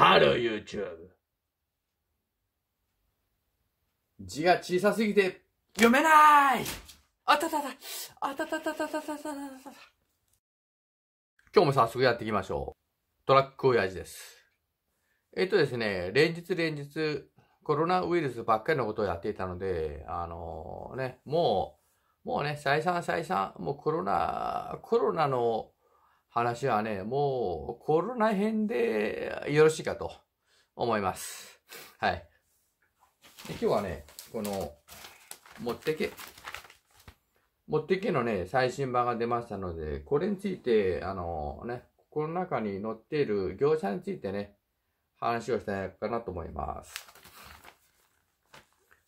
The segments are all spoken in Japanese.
ハロー YouTube! 字が小さすぎて読めないあたたたあたたたたたたたた今日も早速やっていきましょう。トラック親父です。えっとですね、連日連日コロナウイルスばっかりのことをやっていたので、あのー、ね、もう、もうね、再三再三、もうコロナ、コロナの話はね、もうコロナ編でよろしいかと思います。はい。今日はね、この、持ってけ。持ってけのね、最新版が出ましたので、これについて、あのね、この中に載っている業者についてね、話をしたいかなと思います。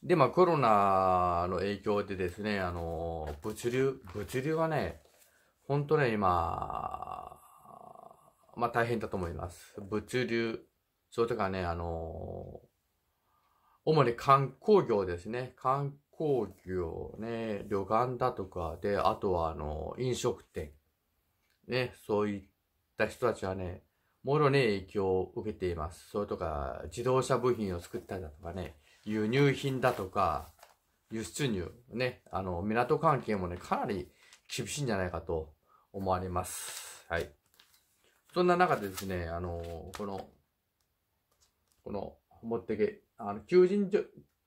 で、まあコロナの影響でですね、あの、物流、物流はね、本当ね、今、まあ大変だと思います。物流、それとかね、あのー、主に観光業ですね。観光業ね、旅館だとかで、あとはあのー、飲食店。ね、そういった人たちはね、もろに影響を受けています。それとか、自動車部品を作ったりだとかね、輸入品だとか、輸出入、ね、あの、港関係もね、かなり厳しいんじゃないかと思われます。はい。そんな中でですね、あのー、この、この、持ってけ、あの、求人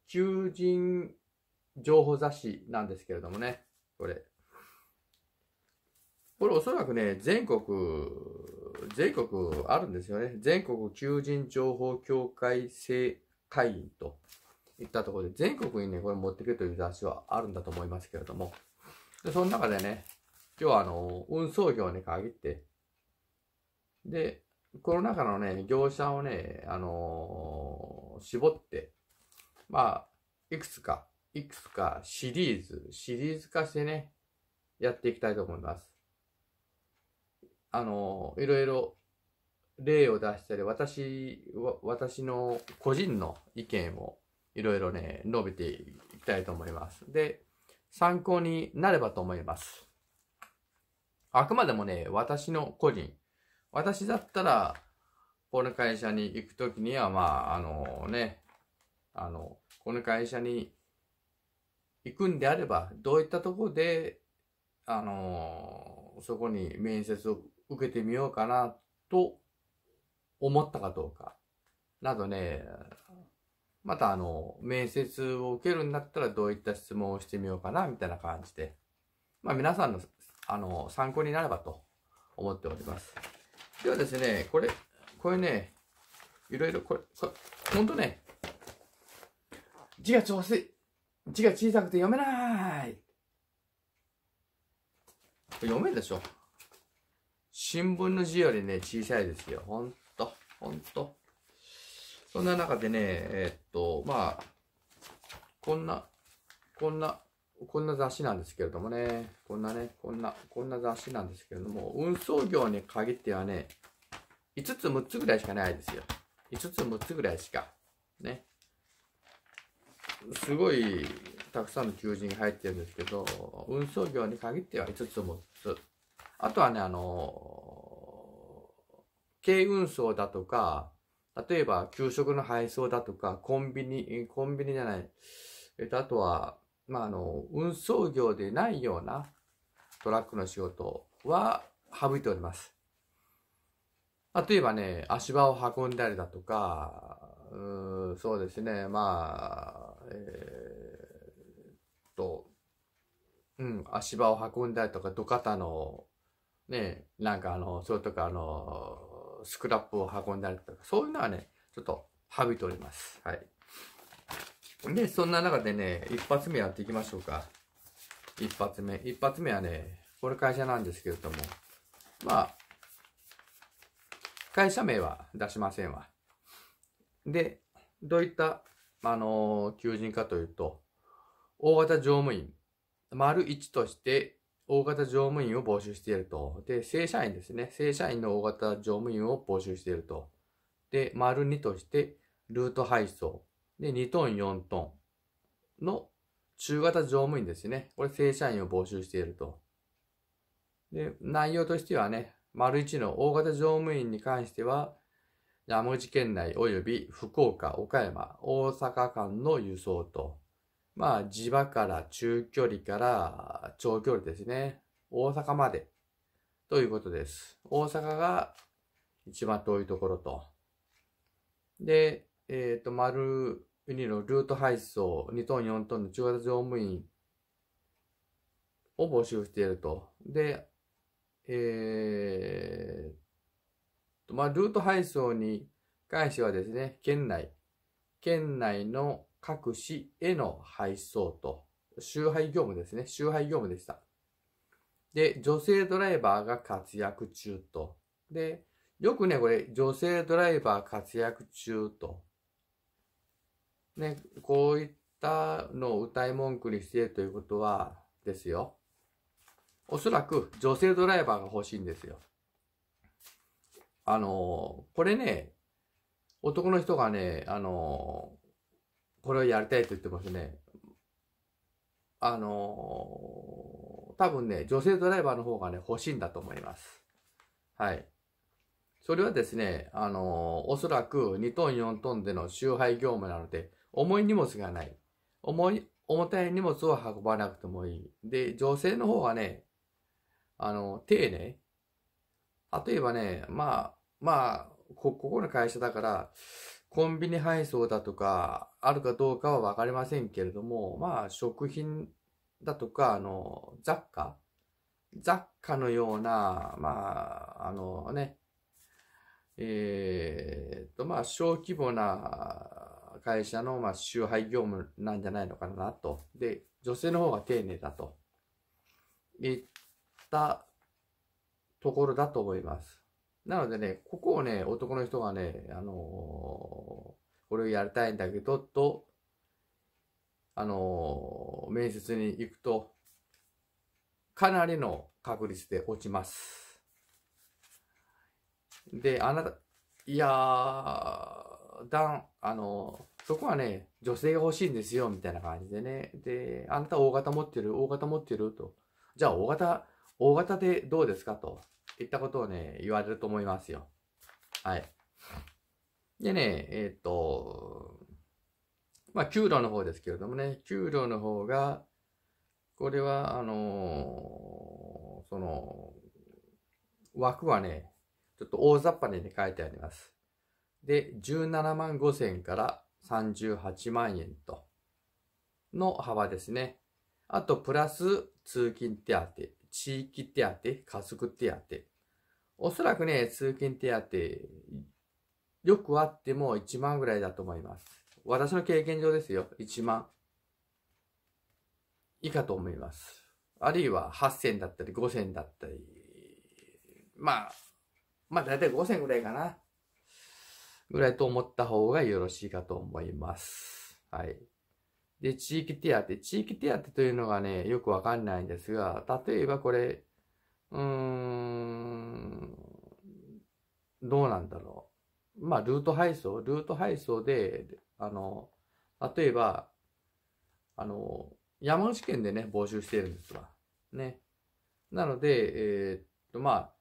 求人情報雑誌なんですけれどもね、これ。これおそらくね、全国、全国あるんですよね。全国求人情報協会制会員といったところで、全国にね、これ持ってけという雑誌はあるんだと思いますけれども。で、その中でね、今日はあの、運送業に限って、で、この中のね、業者をね、あのー、絞って、まあ、いくつか、いくつかシリーズ、シリーズ化してね、やっていきたいと思います。あのー、いろいろ例を出したり、私、私の個人の意見をいろいろね、述べていきたいと思います。で、参考になればと思います。あくまでもね、私の個人。私だったら、この会社に行くときには、まあ、あのね、あの、この会社に行くんであれば、どういったところで、あの、そこに面接を受けてみようかな、と思ったかどうか。などね、またあの、面接を受けるんだったらどういった質問をしてみようかな、みたいな感じで。まあ皆さんのあの、参考になればと思っております。ではですね、これ、これね、いろいろこれ、これほんとね、字が調子、字が小さくて読めない読めるでしょ新聞の字よりね、小さいですよ。ほんと、ほんと。そんな中でね、えー、っと、まあ、こんな、こんなこんな雑誌なんですけれどもね、こんなね、こんな、こんな雑誌なんですけれども、運送業に限ってはね、5つ6つぐらいしかないですよ。5つ6つぐらいしか。ね。すごいたくさんの求人が入ってるんですけど、運送業に限っては5つ6つ。あとはね、あの軽運送だとか、例えば給食の配送だとか、コンビニ、コンビニじゃない、えっと、あとは、まあ、あの、運送業でないようなトラックの仕事は省いております。例えばね、足場を運んだりだとか、うん、そうですね、まあ、えー、と、うん、足場を運んだりとか、土方の、ね、なんかあの、それとかあの、スクラップを運んだりとか、そういうのはね、ちょっと省いております。はい。で、そんな中でね、一発目やっていきましょうか。一発目。一発目はね、これ会社なんですけれども、まあ、会社名は出しませんわ。で、どういった、あのー、求人かというと、大型乗務員、丸1として、大型乗務員を募集していると。で、正社員ですね。正社員の大型乗務員を募集していると。で、丸2として、ルート配送。で、2トン、4トンの中型乗務員ですね。これ正社員を募集していると。で、内容としてはね、丸1の大型乗務員に関しては、山口県内及び福岡、岡山、大阪間の輸送と、まあ、地場から中距離から長距離ですね。大阪までということです。大阪が一番遠いところと。で、えっ、ー、と、丸2のルート配送、2トン、4トンの中型乗務員を募集していると。で、えーと、まあ、ルート配送に関してはですね、県内、県内の各市への配送と、集配業務ですね、集配業務でした。で、女性ドライバーが活躍中と。で、よくね、これ、女性ドライバー活躍中とね、こういったのを歌い文句にしてるということは、ですよ。おそらく女性ドライバーが欲しいんですよ。あの、これね、男の人がね、あの、これをやりたいと言ってますね。あの、多分ね、女性ドライバーの方がね、欲しいんだと思います。はい。それはですね、あの、おそらく2トン4トンでの集配業務なので、重い荷物がない。重い、重たい荷物を運ばなくてもいい。で、女性の方はね、あの、丁寧。例えばね、まあ、まあ、こ、ここの会社だから、コンビニ配送だとか、あるかどうかはわかりませんけれども、まあ、食品だとか、あの、雑貨雑貨のような、まあ、あのね、えー、っと、まあ、小規模な会社の、まあ、集配業務なんじゃないのかなと。で、女性の方が丁寧だと。言ったところだと思います。なのでね、ここをね、男の人がね、あのー、これをやりたいんだけど、と、あのー、面接に行くと、かなりの確率で落ちます。で、あなた、いやー、だん、あのー、そこはね、女性が欲しいんですよ、みたいな感じでね。で、あなた大型持ってる、大型持ってると。じゃあ大型、大型でどうですかと。いったことをね、言われると思いますよ。はい。でね、えー、っと、まあ、給料の方ですけれどもね、給料の方が、これは、あのー、その、枠はね、ちょっと大雑把に、ね、書いてあります。で、17万5千から38万円との幅ですね。あと、プラス通勤手当、地域手当、家族手当。おそらくね、通勤手当、よくあっても1万ぐらいだと思います。私の経験上ですよ。1万以下と思います。あるいは8000だったり5000だったり。まあ、まあ大体5000ぐらいかな。ぐらいと思った方がよろしいかと思います。はい。で、地域手当。地域手当というのがね、よくわかんないんですが、例えばこれ、うーん、どうなんだろう。まあ、ルート配送。ルート配送で、あの、例えば、あの、山口県でね、募集してるんですわ。ね。なので、えー、っと、まあ、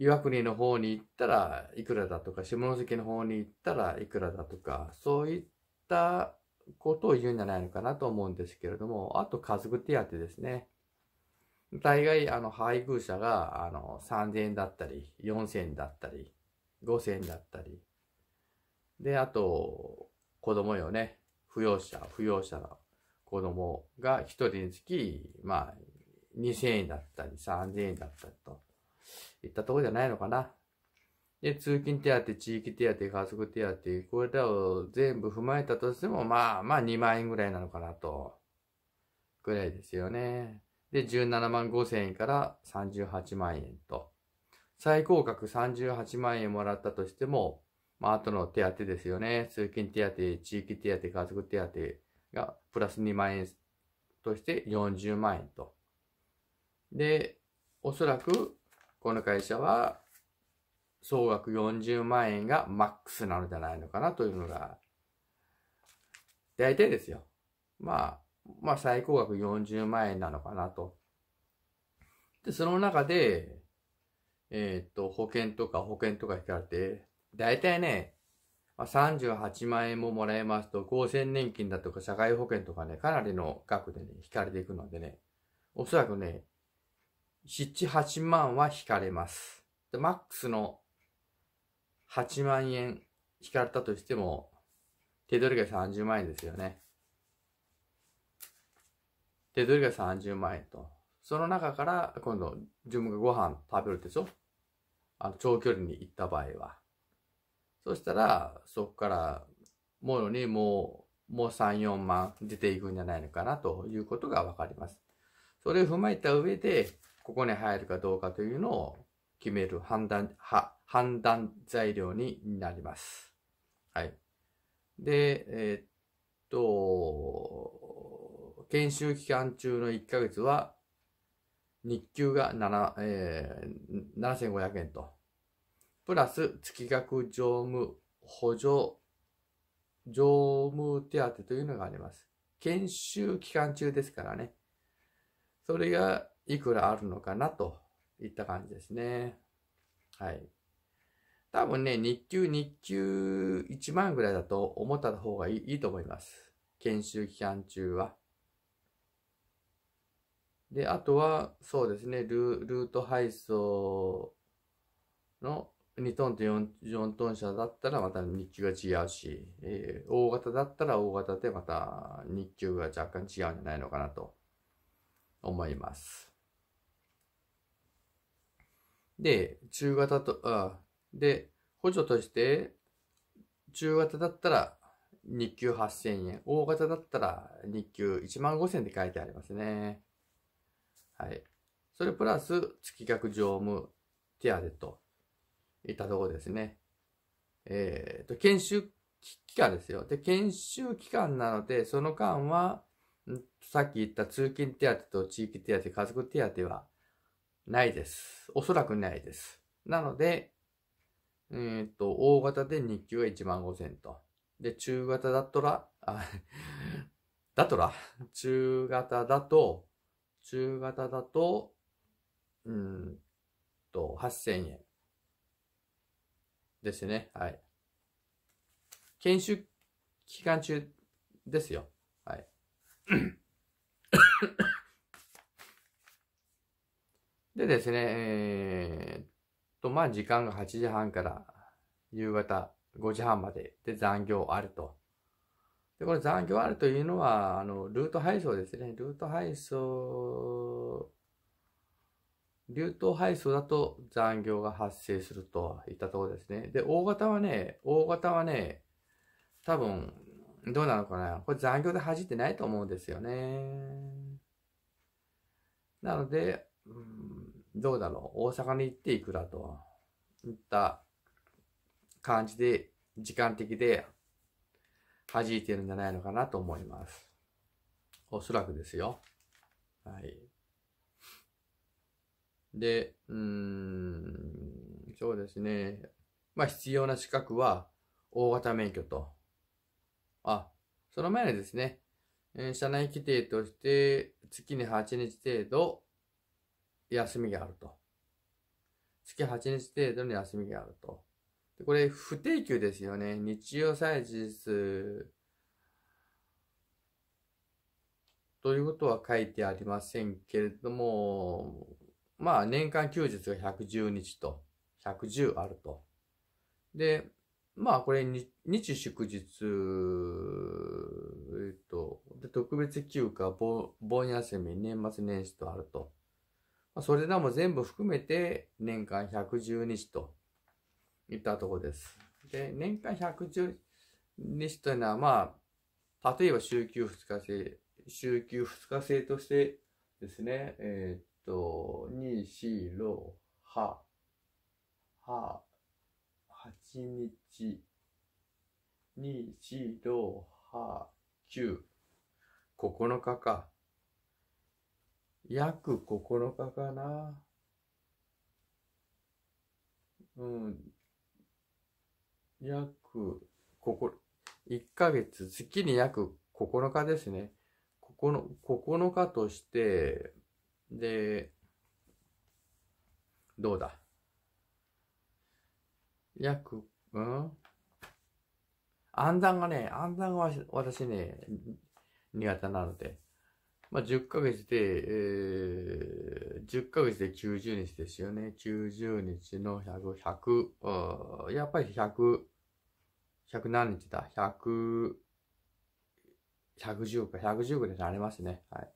岩国の方に行ったらいくらだとか、下関の方に行ったらいくらだとか、そういったことを言うんじゃないのかなと思うんですけれども、あと家族手当ですね。大概、あの、配偶者が、あの、3000円だったり、4000円だったり、5000円だったり。で、あと、子供よね。扶養者、扶養者の子供が1人につき、まあ、2000円だったり、3000円だったりと。いったところじゃないのかな。で、通勤手当、地域手当、家族手当、これらを全部踏まえたとしても、まあまあ2万円ぐらいなのかなと。ぐらいですよね。で、17万5千円から38万円と。最高額38万円もらったとしても、まあ、あとの手当ですよね。通勤手当、地域手当、家族手当がプラス2万円として40万円と。で、おそらくこの会社は総額40万円がマックスなのじゃないのかなというのが、大体ですよ。まあ、まあ最高額40万円なのかなと。で、その中で、えー、っと、保険とか保険とか引かれて、大体ね、38万円ももらえますと、厚生年金だとか社会保険とかね、かなりの額でね、引かれていくのでね、おそらくね、7、8万は引かれます。で、マックスの8万円引かれたとしても、手取りが30万円ですよね。手取りが30万円と。その中から、今度、自分がご飯食べるでしょあの、長距離に行った場合は。そしたら、そこから、もうにもう、もう3、4万出ていくんじゃないのかなということがわかります。それを踏まえた上で、ここに入るかどうかというのを決める判断、は判断材料になります。はい。で、えー、っと、研修期間中の1ヶ月は、日給が7、えー、7500円と。プラス、月額常務補助、常務手当というのがあります。研修期間中ですからね。それが、いくらあるのかなといった感じですね。はい。多分ね、日給、日給1万ぐらいだと思った方がいいいいと思います。研修期間中は。で、あとは、そうですね、ルルート配送の2トンと 4, 4トン車だったらまた日給が違うし、えー、大型だったら大型でまた日給が若干違うんじゃないのかなと思います。で、中型と、あで、補助として、中型だったら日給8000円、大型だったら日給1万5000円って書いてありますね。はい。それプラス月額常務手当といったところですね。えっ、ー、と、研修期間ですよ。で、研修期間なので、その間は、さっき言った通勤手当と地域手当、家族手当はないです。おそらくないです。なので、えー、っと、大型で日給は1万5000と。で、中型だったら、あだとら、中型だと、中型だと、うんと、8000円。ですね。はい。研修期間中ですよ。はい。でですね、えー、と、まあ、時間が8時半から夕方5時半までで残業あると。で、これ残業あるというのは、あの、ルート配送ですね。ルート配送、ルート配送だと残業が発生するといったところですね。で、大型はね、大型はね、多分、どうなのかな。これ残業で走ってないと思うんですよね。なので、うんどうだろう、大阪に行っていくらと、いった感じで、時間的で弾いてるんじゃないのかなと思います。おそらくですよ。はい。で、うーん、そうですね。まあ必要な資格は大型免許と。あ、その前にですね、え社内規定として月に8日程度休みがあると。月8日程度の休みがあると。でこれ、不定休ですよね。日曜祭日ということは書いてありませんけれども、まあ、年間休日が110日と、110あると。で、まあ、これ日、日祝日、えっと、で特別休暇、盆休み、年末年始とあると。それらも全部含めて年間110日といったところです。で、年間110日というのは、まあ、例えば週休2日制、週休2日制としてですね、えー、っと、2、4、6、は、8、8日、2、4、6、8、9、9日か。約9日かな。うん。約、ここ、1ヶ月、月に約9日ですね。ここの、9日として、で、どうだ約、うん暗算がね、暗算が私ね、苦手なので。まあ、10ヶ月で、えー、10ヶ月で90日ですよね。90日の100、100、やっぱり100、100何日だ ?100、110か、110ぐらいりますね。はい。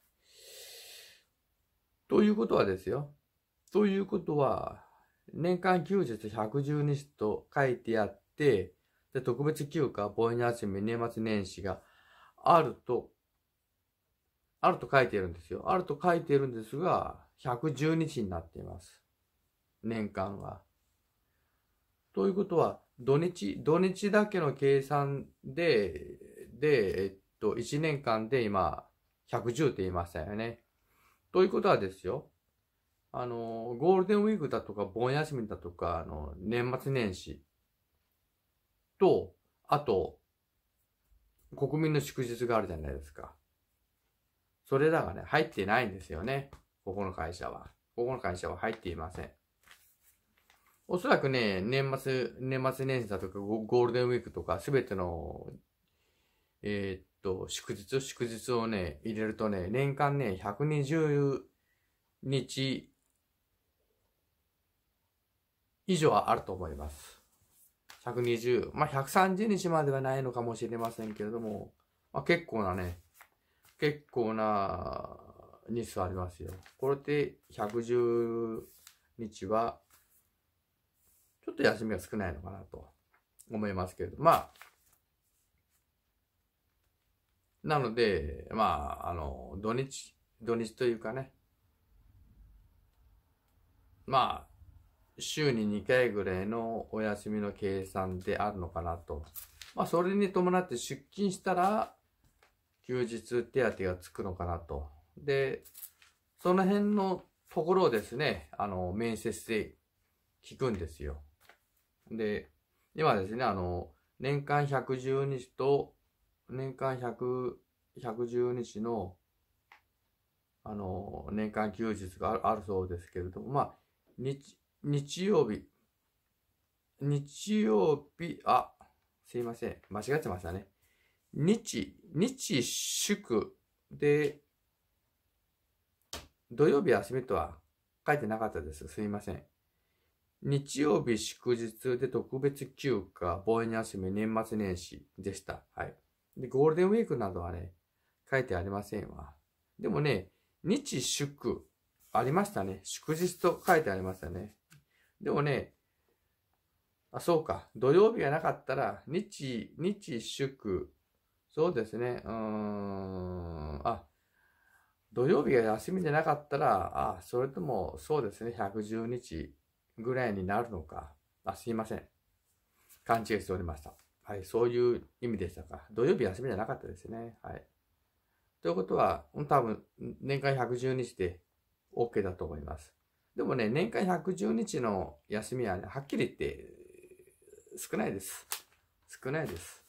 ということはですよ。ということは、年間休日110日と書いてあって、で、特別休暇、ボイナスミ、年末年始があるとあると書いてるんですよ。あると書いているんですが、110日になっています。年間は。ということは、土日、土日だけの計算で、で、えっと、1年間で今、110って言いましたよね。ということはですよ、あの、ゴールデンウィークだとか、盆休みだとか、あの、年末年始と、あと、国民の祝日があるじゃないですか。それらがね、入ってないんですよね。ここの会社は。ここの会社は入っていません。おそらくね、年末、年末年始だとかゴールデンウィークとか、すべての、えー、っと、祝日、祝日をね、入れるとね、年間ね、120日以上はあると思います。120、まあ、130日まではないのかもしれませんけれども、まあ、結構なね、結構な日数ありますよ。これで110日は、ちょっと休みが少ないのかなと思いますけれど、まあ、なので、まあ、あの、土日、土日というかね、まあ、週に2回ぐらいのお休みの計算であるのかなと。まあ、それに伴って出勤したら、休日手当がつくのかなと。で、その辺のところをですね、あの、面接で聞くんですよ。で、今ですね、あの、年間110日と、年間100、110日の、あの、年間休日があるそうですけれども、まあ、日、日曜日、日曜日、あ、すいません。間違ってましたね。日、日祝で、土曜日休みとは書いてなかったです。すいません。日曜日祝日で特別休暇、防衛に休み、年末年始でした。はい。で、ゴールデンウィークなどはね、書いてありませんわ。でもね、日祝、ありましたね。祝日と書いてありましたね。でもね、あ、そうか。土曜日がなかったら、日、日祝、そうですね。うーん。あ、土曜日が休みじゃなかったら、あ、それとも、そうですね、110日ぐらいになるのか。あ、すいません。勘違いしておりました。はい、そういう意味でしたか。土曜日休みじゃなかったですね。はい。ということは、多分、年間110日で OK だと思います。でもね、年間110日の休みは、ね、はっきり言って、少ないです。少ないです。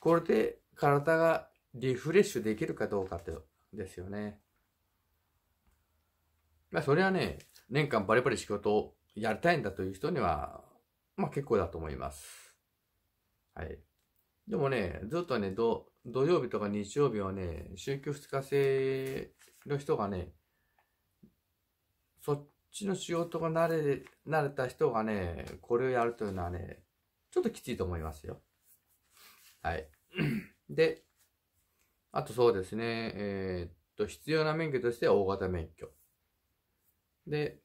これで、体がリフレッシュできるかどうかってですよね。まあ、それはね、年間バリバリ仕事をやりたいんだという人には、まあ結構だと思います。はい。でもね、ずっとね、土曜日とか日曜日はね、週休2日制の人がね、そっちの仕事が慣れ、慣れた人がね、これをやるというのはね、ちょっときついと思いますよ。はい。で、あとそうですね、えー、っと、必要な免許としては大型免許。で、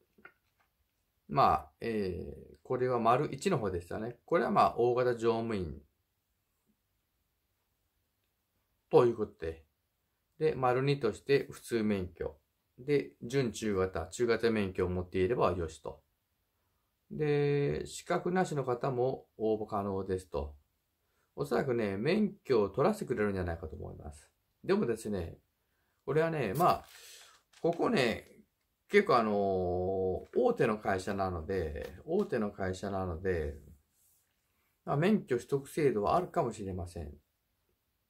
まあ、えー、これは丸1の方でしたね。これはまあ、大型乗務員。ということで。で、丸2として普通免許。で、準中型、中型免許を持っていればよしと。で、資格なしの方も応募可能ですと。おそらくね、免許を取らせてくれるんじゃないかと思います。でもですね、これはね、まあ、ここね、結構あのー、大手の会社なので、大手の会社なので、まあ、免許取得制度はあるかもしれません。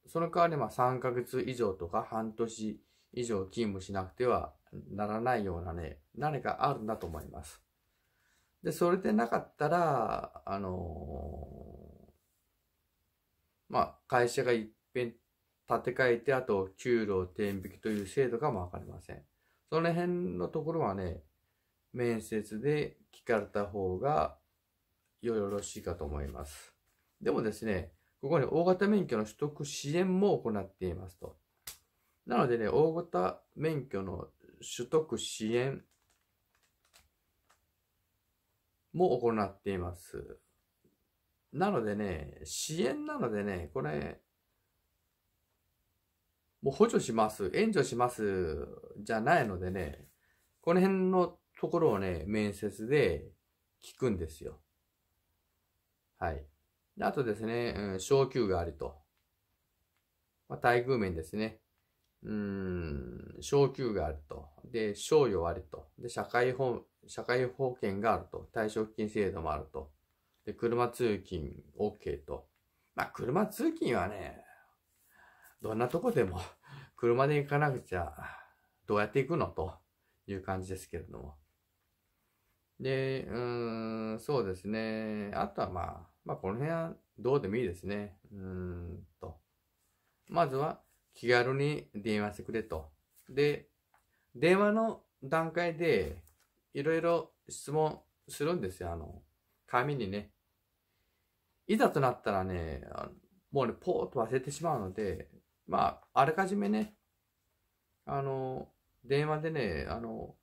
その代わり、まあ、3ヶ月以上とか半年以上勤務しなくてはならないようなね、何かあるんだと思います。で、それでなかったら、あのーまあ、会社が一遍建て替えて、あと、給料転引きという制度かもわかりません。その辺のところはね、面接で聞かれた方がよろしいかと思います。でもですね、ここに大型免許の取得支援も行っていますと。なのでね、大型免許の取得支援も行っています。なのでね、支援なのでね、これ、もう補助します、援助します、じゃないのでね、この辺のところをね、面接で聞くんですよ。はい。であとですね、うん、昇給があると。まあ、待遇面ですね。うん、昇給があると。で、賞与ありと。で、社会保、社会保険があると。退職金制度もあると。で、車通勤 OK と。まあ、車通勤はね、どんなとこでも 車で行かなくちゃどうやって行くのという感じですけれども。で、うーん、そうですね。あとはまあ、まあこの辺はどうでもいいですね。うーんと。まずは気軽に電話してくれと。で、電話の段階でいろいろ質問するんですよ。あの、紙にね、いざとなったらね、もうね、ポーっと忘れてしまうので、まあ、あらかじめね、あの、電話でね、あの、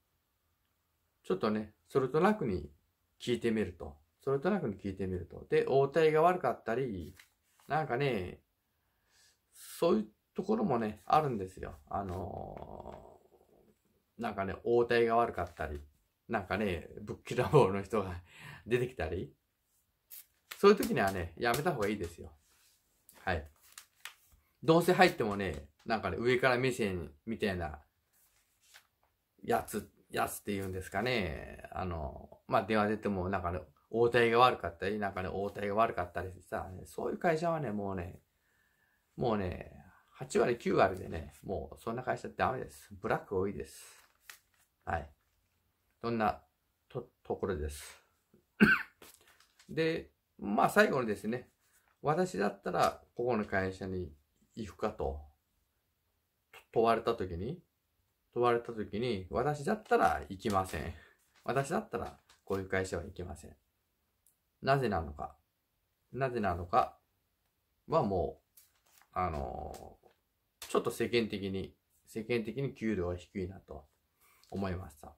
ちょっとね、それとなくに聞いてみると。それとなくに聞いてみると。で、応対が悪かったり、なんかね、そういうところもね、あるんですよ。あのー、なんかね、応対が悪かったり、なんかね、ぶっきらぼうの人が 出てきたり、そういう時にはね、やめた方がいいですよ。はい。どうせ入ってもね、なんかね、上から目線みたいな、やつ、やつって言うんですかね。あの、まあ、電話出ても、なんかね、応対が悪かったり、なんかね、応対が悪かったりさ、そういう会社はね、もうね、もうね、8割、9割でね、もうそんな会社ダメです。ブラック多いです。はい。そんなと、ところです。で、まあ最後にですね、私だったらここの会社に行くかと問われた時に、問われた時に、私だったら行きません。私だったらこういう会社は行きません。なぜなのか。なぜなのかはもう、あのー、ちょっと世間的に、世間的に給料は低いなと思いました。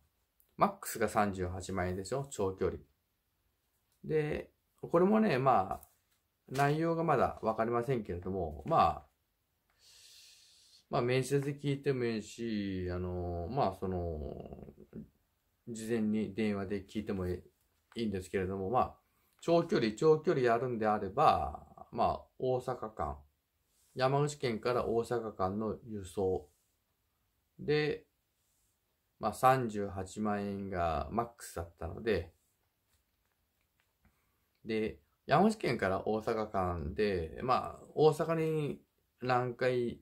マックスが38万円でしょ長距離。で、これもね、まあ、内容がまだわかりませんけれども、まあ、まあ、面接で聞いてもいいし、あの、まあ、その、事前に電話で聞いてもいいんですけれども、まあ、長距離、長距離やるんであれば、まあ、大阪間、山口県から大阪間の輸送で、まあ、38万円がマックスだったので、で、山口県から大阪間で、まあ、大阪に何回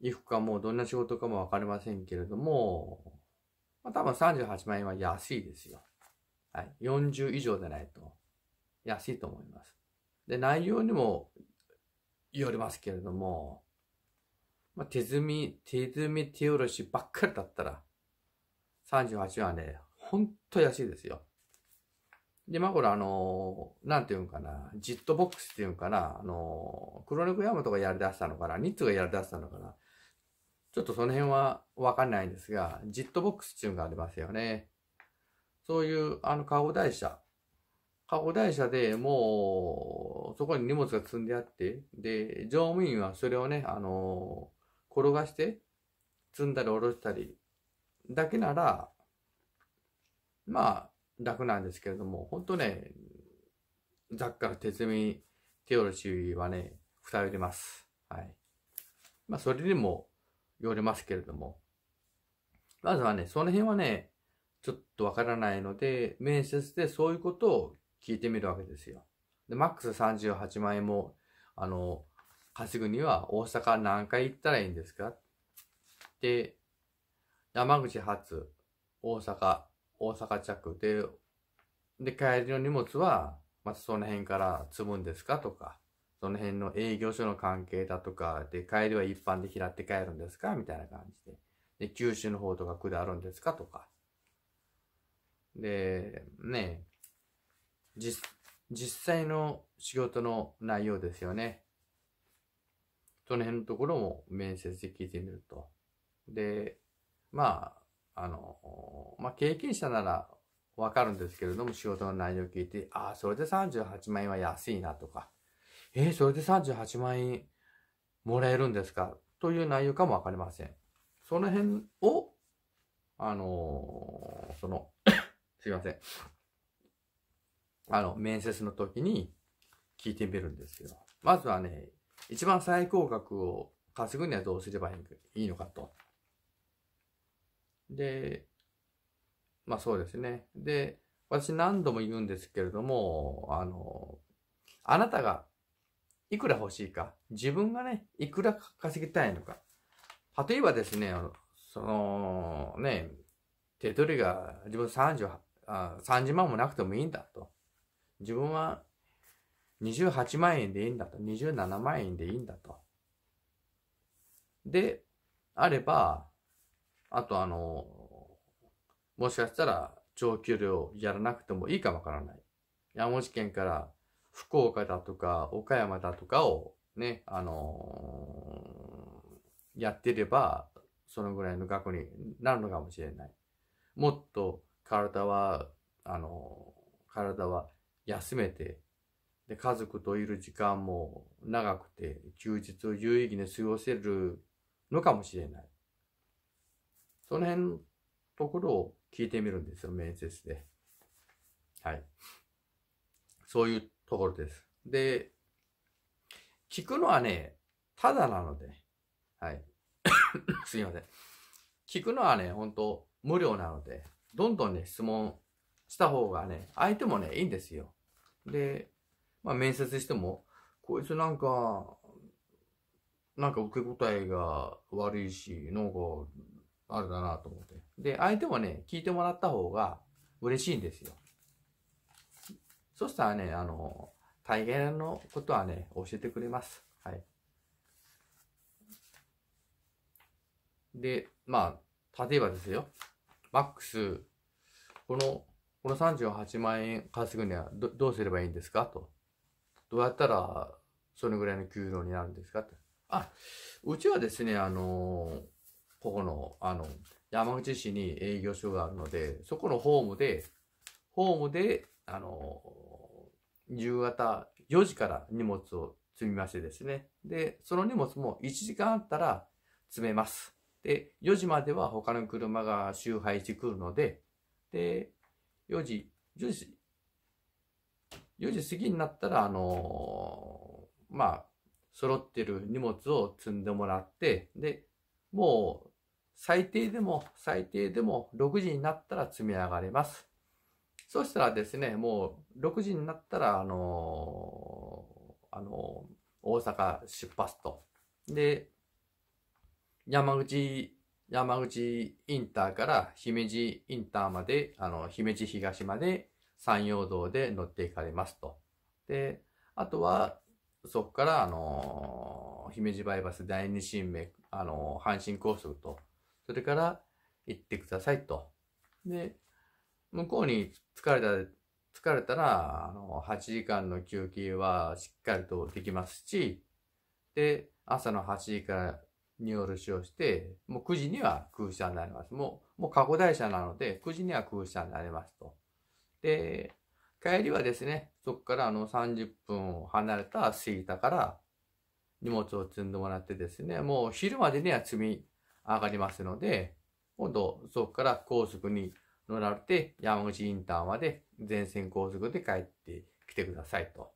行くかも、どんな仕事かもわかりませんけれども、まあ、多分38万円は安いですよ。はい。40以上でないと安いと思います。で、内容にもよりますけれども、まあ、手積み、手積み手下ろしばっかりだったら、38はね、ほんと安いですよ。で、まあほら、あのー、なんていうんかな、ジットボックスっていうんかな、あのー、黒猫山とかやりだしたのかな、ニッツがやりだしたのかな。ちょっとその辺はわかんないんですが、ジットボックスっていうのがありますよね。そういう、あの、カゴ台車。カゴ台車でもう、そこに荷物が積んであって、で、乗務員はそれをね、あのー、転がして、積んだり下ろしたり、だけなら、まあ、楽なんですけれども、本当ね、雑貨鉄ー、手美、ろしはね、二人出ます。はい。まあ、それにもよりますけれども。まずはね、その辺はね、ちょっとわからないので、面接でそういうことを聞いてみるわけですよ。で、マックス38万円も、あの、稼ぐには大阪何回行ったらいいんですかで、山口発、大阪、大阪着で、で、帰りの荷物は、またその辺から積むんですかとか、その辺の営業所の関係だとか、で、帰りは一般で拾って帰るんですかみたいな感じで。で、九州の方とか下るんですかとか。で、ね実、実際の仕事の内容ですよね。その辺のところも面接で聞いてみると。で、まあ、あの、まあ、経験者ならわかるんですけれども、仕事の内容を聞いて、ああ、それで38万円は安いなとか、えー、それで38万円もらえるんですかという内容かもわかりません。その辺を、あのー、その すいません。あの、面接の時に聞いてみるんですけど、まずはね、一番最高額を稼ぐにはどうすればいいのかと。で、まあそうですね。で、私何度も言うんですけれども、あの、あなたがいくら欲しいか、自分がね、いくら稼ぎたいのか。例えばですね、その、ね、手取りが自分30あ、30万もなくてもいいんだと。自分は28万円でいいんだと。27万円でいいんだと。で、あれば、あとあの、もしかしたら長距離をやらなくてもいいかもわからない。山口県から福岡だとか岡山だとかをね、あのー、やってれば、そのぐらいの額になるのかもしれない。もっと体は、あのー、体は休めて、で、家族といる時間も長くて、休日を有意義に過ごせるのかもしれない。その辺のところを聞いてみるんですよ、面接で。はい。そういうところです。で、聞くのはね、ただなので、はい。すいません。聞くのはね、本当無料なので、どんどんね、質問した方がね、相手もね、いいんですよ。で、まあ、面接しても、こいつなんか、なんか受け答えが悪いし、なんかあれだなと思って。で、相手もね、聞いてもらった方が嬉しいんですよ。そしたらね、あの、大変のことはね、教えてくれます。はい。で、まあ、例えばですよ。マックス、この、この38万円稼ぐにはどどうすればいいんですかと。どうやったら、それぐらいの給料になるんですかと。あ、うちはですね、あのーこの、あの、山口市に営業所があるので、そこのホームで、ホームで、あの、夕方4時から荷物を積みましてですね。で、その荷物も1時間あったら詰めます。で、4時までは他の車が周配してくるので、で、4時、4時、4時過ぎになったら、あのー、まあ、揃ってる荷物を積んでもらって、で、もう最低でも、最低でも6時になったら積み上がれます。そしたらですね、もう6時になったら、あのー、あのー、大阪出発と。で、山口、山口インターから姫路インターまで、あの、姫路東まで山陽道で乗っていかれますと。で、あとは、そこから、あのー、姫路バイパス第二神明、あのー、阪神高速とそれから行ってくださいと。で、向こうに疲れた、疲れたら、あの、8時間の休憩はしっかりとできますし、で、朝の8時から荷降ろしをして、もう9時には空車になります。もう、もう過去台車なので、9時には空車になりますと。で、帰りはですね、そこからあの30分離れた杉田から荷物を積んでもらってですね、もう昼までには積み上がりますので、今度、そこから高速に乗られて、山口インターまで全線高速で帰ってきてくださいと。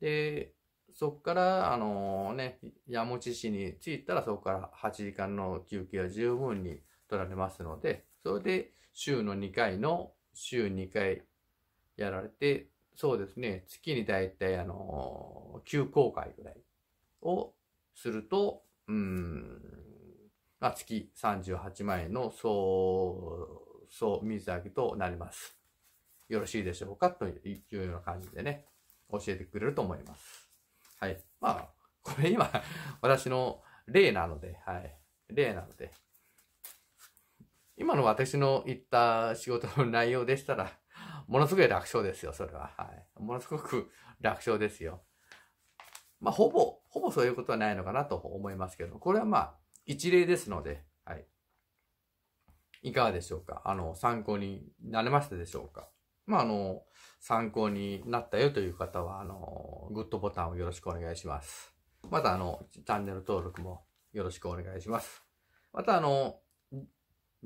で、そこから、あのね、山口市に着いたら、そこから8時間の休憩は十分に取られますので、それで週の2回の、週2回やられて、そうですね、月にだいたいあのー、急降回ぐらいをすると、うん、が月38万円の総、総水揚げとなります。よろしいでしょうかというような感じでね、教えてくれると思います。はい。まあ、これ今、私の例なので、はい。例なので。今の私の言った仕事の内容でしたら、ものすごい楽勝ですよ、それは。はい。ものすごく楽勝ですよ。まあ、ほぼ、ほぼそういうことはないのかなと思いますけど、これはまあ、一例ですので、はい。いかがでしょうかあの、参考になれましたでしょうかまあ、あの、参考になったよという方は、あの、グッドボタンをよろしくお願いします。また、あの、チャンネル登録もよろしくお願いします。また、あの、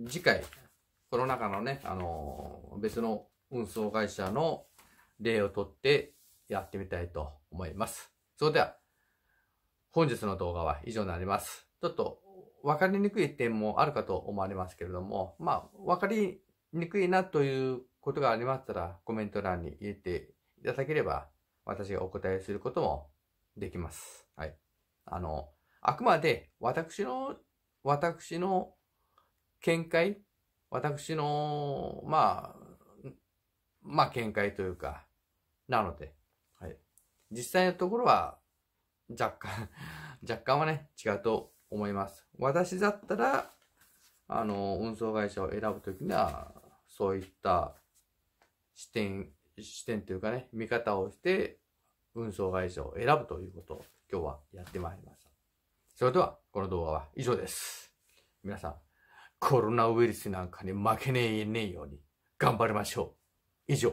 次回、コロナ禍のね、あの、別の運送会社の例をとってやってみたいと思います。それでは、本日の動画は以上になります。ちょっと分かりにくい点もあるかと思われますけれども、まあ、分かりにくいなということがありましたら、コメント欄に入れていただければ、私がお答えすることもできます。はい。あの、あくまで私の、私の見解、私の、まあ、まあ見解というか、なので、はい。実際のところは、若干、若干はね、違うと思います。私だったら、あの、運送会社を選ぶときには、そういった視点、視点というかね、見方をして、運送会社を選ぶということを今日はやってまいりました。それでは、この動画は以上です。皆さん、コロナウイルスなんかに負けねえねえように頑張りましょう。以上。